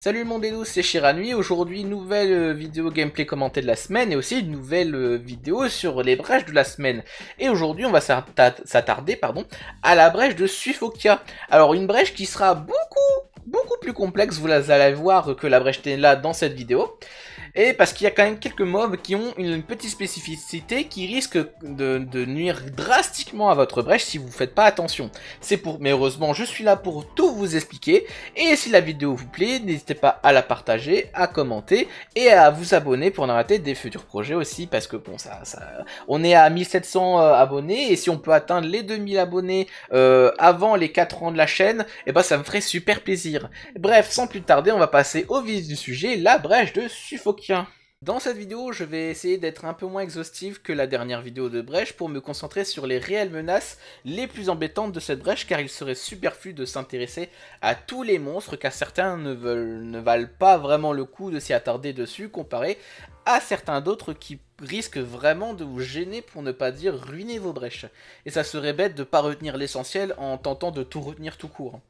Salut le monde et nous, c'est Chiranui. Aujourd'hui, nouvelle euh, vidéo gameplay commentée de la semaine et aussi une nouvelle euh, vidéo sur les brèches de la semaine. Et aujourd'hui, on va s'attarder pardon, à la brèche de Sufokia Alors, une brèche qui sera beaucoup, beaucoup plus complexe, vous allez voir, que la brèche là dans cette vidéo et parce qu'il y a quand même quelques mobs qui ont une petite spécificité qui risque de, nuire drastiquement à votre brèche si vous ne faites pas attention. C'est pour, mais heureusement, je suis là pour tout vous expliquer. Et si la vidéo vous plaît, n'hésitez pas à la partager, à commenter et à vous abonner pour n'arrêter rater des futurs projets aussi, parce que bon, ça, on est à 1700 euh, abonnés et si on peut atteindre les 2000 abonnés euh, avant les 4 ans de la chaîne, et eh ben ça me ferait super plaisir. Bref, sans plus tarder, on va passer au vif du sujet, la brèche de Suffoki. Dans cette vidéo, je vais essayer d'être un peu moins exhaustive que la dernière vidéo de brèche pour me concentrer sur les réelles menaces les plus embêtantes de cette brèche car il serait superflu de s'intéresser à tous les monstres car certains ne, ne valent pas vraiment le coup de s'y attarder dessus comparé à certains d'autres qui risque vraiment de vous gêner pour ne pas dire ruiner vos brèches. Et ça serait bête de pas retenir l'essentiel en tentant de tout retenir tout court.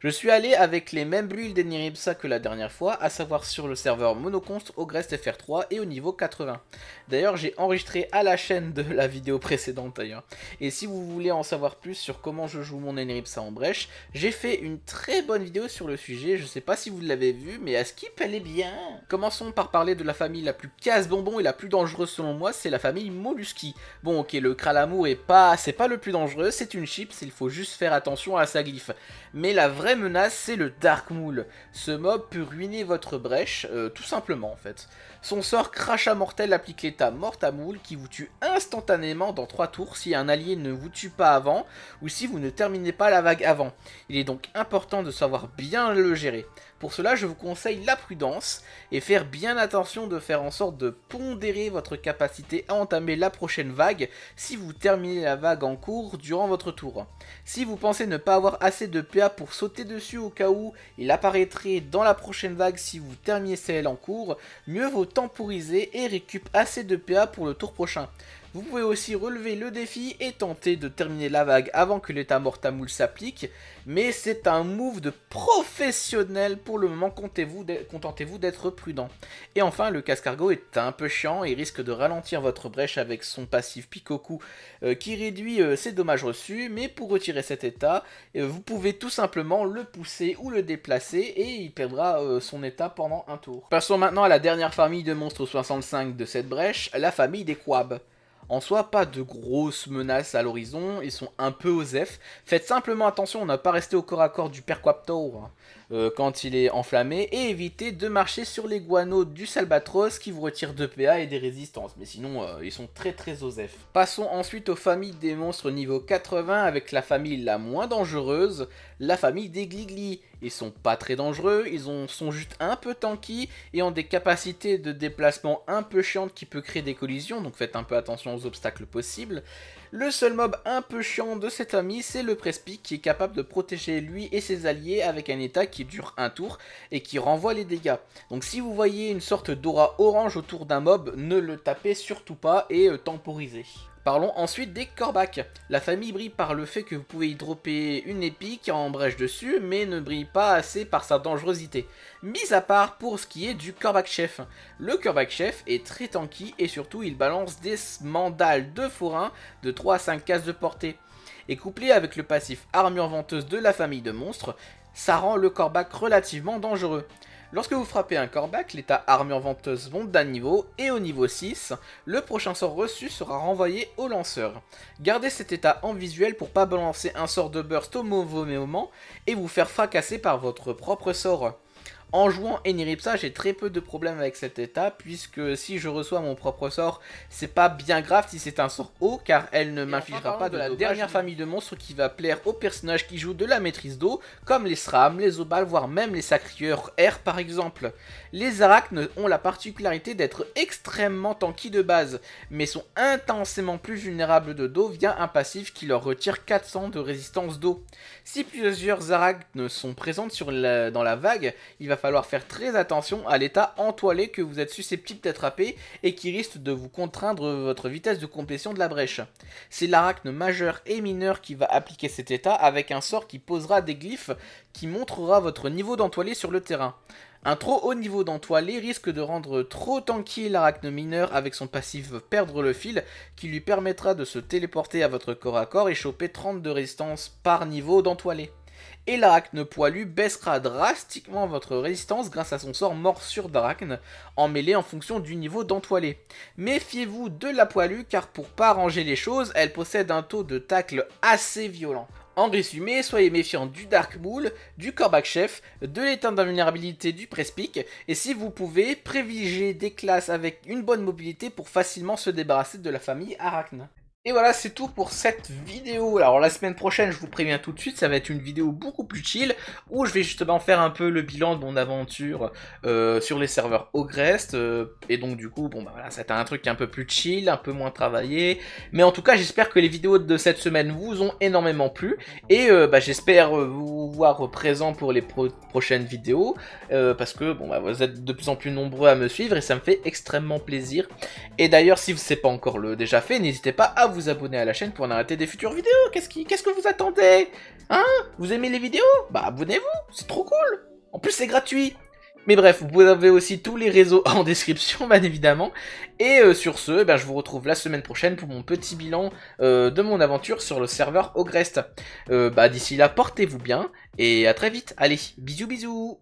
Je suis allé avec les mêmes bulles d'Eniribsa que la dernière fois, à savoir sur le serveur Monoconst Ogrest FR3 et au niveau 80. D'ailleurs j'ai enregistré à la chaîne de la vidéo précédente d'ailleurs. Et si vous voulez en savoir plus sur comment je joue mon Eniribsa en brèche, j'ai fait une très bonne vidéo sur le sujet, je sais pas si vous l'avez vue, mais à skip elle est bien Commençons par parler de la famille la plus casse-bonbon et la plus dangereuse selon moi, c'est la famille Molluski. Bon, ok, le Kralamou est pas, c'est pas le plus dangereux, c'est une chips, il faut juste faire attention à sa glyphe. Mais la vraie menace, c'est le Dark Ce mob peut ruiner votre brèche, euh, tout simplement en fait. Son sort crachat mortel applique l'état mort à moule qui vous tue instantanément dans 3 tours si un allié ne vous tue pas avant ou si vous ne terminez pas la vague avant. Il est donc important de savoir bien le gérer. Pour cela, je vous conseille la prudence et faire bien attention de faire en sorte de pondérer votre capacité à entamer la prochaine vague si vous terminez la vague en cours durant votre tour. Si vous pensez ne pas avoir assez de PA pour sauter dessus au cas où il apparaîtrait dans la prochaine vague si vous terminez celle en cours, mieux vaut temporiser et récupérer assez de PA pour le tour prochain. Vous pouvez aussi relever le défi et tenter de terminer la vague avant que l'état Mortamoule s'applique, mais c'est un move de professionnel pour le moment, contentez-vous d'être prudent. Et enfin, le casse-cargo est un peu chiant et risque de ralentir votre brèche avec son passif Picocou, euh, qui réduit euh, ses dommages reçus, mais pour retirer cet état, euh, vous pouvez tout simplement le pousser ou le déplacer et il perdra son état pendant un tour. Passons maintenant à la dernière famille de monstres 65 de cette brèche, la famille des Quabs en soi pas de grosses menaces à l'horizon, ils sont un peu aux Faites simplement attention, on n'a pas resté au corps à corps du Perquaptor hein, euh, quand il est enflammé, et évitez de marcher sur les guanos du Salbatros qui vous retirent 2 PA et des résistances, mais sinon euh, ils sont très très aux Passons ensuite aux familles des monstres niveau 80 avec la famille la moins dangereuse, la famille des Gligli. Ils sont pas très dangereux, ils ont, sont juste un peu tanky et ont des capacités de déplacement un peu chiantes qui peut créer des collisions, donc faites un peu attention aux obstacles possibles. Le seul mob un peu chiant de cet ami, c'est le Prespi qui est capable de protéger lui et ses alliés avec un état qui dure un tour et qui renvoie les dégâts. Donc si vous voyez une sorte d'aura orange autour d'un mob, ne le tapez surtout pas et euh, temporisez. Parlons ensuite des Kor'bak. La famille brille par le fait que vous pouvez y dropper une épique en brèche dessus, mais ne brille pas assez par sa dangerosité. Mis à part pour ce qui est du Kor'bak Chef. Le Kor'bak Chef est très tanky et surtout il balance des mandales de fourrin de 3 à 5 cases de portée. Et couplé avec le passif Armure Venteuse de la famille de monstres, ça rend le corbac relativement dangereux. Lorsque vous frappez un corbac, l'état armure venteuse monte d'un niveau, et au niveau 6, le prochain sort reçu sera renvoyé au lanceur. Gardez cet état en visuel pour pas balancer un sort de burst au mauvais moment et vous faire fracasser par votre propre sort. En jouant Eniripsa, j'ai très peu de problèmes avec cet état, puisque si je reçois mon propre sort, c'est pas bien grave si c'est un sort haut, car elle ne m'infligera pas de, la dernière famille de monstres qui va plaire aux personnages qui jouent de la maîtrise d'eau, comme les SRAM, les Obal, voire même les Sacrieurs R par exemple. Les Arachnes ont la particularité d'être extrêmement tanky de base, mais sont intensément plus vulnérables de dos via un passif qui leur retire 400 de résistance d'eau. Si plusieurs Arachnes sont présentes sur dans la vague, il va va falloir faire très attention à l'état entoilé que vous êtes susceptible d'attraper et qui risque de vous contraindre votre vitesse de complétion de la brèche. C'est l'arachne majeur et mineur qui va appliquer cet état avec un sort qui posera des glyphes qui montrera votre niveau d'entoilé sur le terrain. Un trop haut niveau d'entoilé risque de rendre trop tanky l'arachne mineur avec son passif perdre le fil qui lui permettra de se téléporter à votre corps à corps et choper 30 de résistance par niveau d'entoilé et l'arachne poilu baissera drastiquement votre résistance grâce à son sort morsure d'arachne en mêlée en fonction du niveau d'entoilé. Méfiez-vous de la poilue car pour pas ranger les choses, elle possède un taux de tacle assez violent. En résumé, soyez méfiant du Dark du Corbac Chef, de l'éteinte d'invulnérabilité du Prespic, et si vous pouvez, privilégiez des classes avec une bonne mobilité pour facilement se débarrasser de la famille Arachne. Et voilà, c'est tout pour cette vidéo. Alors la semaine prochaine, je vous préviens tout de suite, ça va être une vidéo beaucoup plus chill, où je vais justement faire un peu le bilan de mon aventure euh, sur les serveurs Ogrest. Euh, et donc du coup, bon bah voilà, c'était un truc un peu plus chill, un peu moins travaillé. Mais en tout cas, j'espère que les vidéos de cette semaine vous ont énormément plu. Et euh, bah, j'espère vous voir présent pour les prochaines vidéos, parce que bon bah, vous êtes de plus en plus nombreux à me suivre, et ça me fait extrêmement plaisir. Et d'ailleurs, si ce n'est pas encore le déjà fait, n'hésitez pas à vous vous abonner à la chaîne pour en arrêter des futures vidéos. Qu'est-ce qui... Qu'est-ce que vous attendez Hein Vous aimez les vidéos Bah abonnez-vous, c'est trop cool. En plus c'est gratuit. Mais bref, vous avez aussi tous les réseaux en description, bien évidemment. Et euh, sur ce, eh ben, je vous retrouve la semaine prochaine pour mon petit bilan euh, de mon aventure sur le serveur Ogrest. Euh, bah, D'ici là, portez-vous bien et à très vite. Allez, bisous bisous